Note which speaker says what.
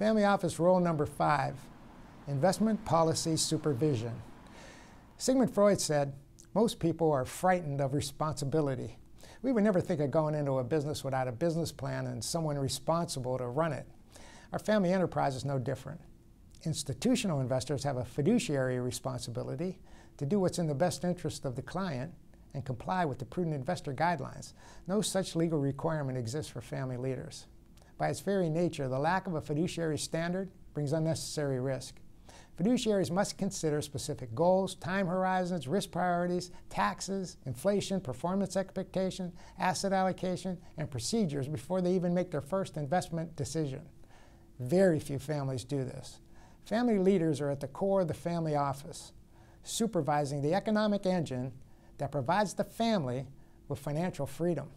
Speaker 1: Family Office Rule Number Five Investment Policy Supervision. Sigmund Freud said, Most people are frightened of responsibility. We would never think of going into a business without a business plan and someone responsible to run it. Our family enterprise is no different. Institutional investors have a fiduciary responsibility to do what's in the best interest of the client and comply with the prudent investor guidelines. No such legal requirement exists for family leaders. By its very nature, the lack of a fiduciary standard brings unnecessary risk. Fiduciaries must consider specific goals, time horizons, risk priorities, taxes, inflation, performance expectation, asset allocation, and procedures before they even make their first investment decision. Very few families do this. Family leaders are at the core of the family office, supervising the economic engine that provides the family with financial freedom.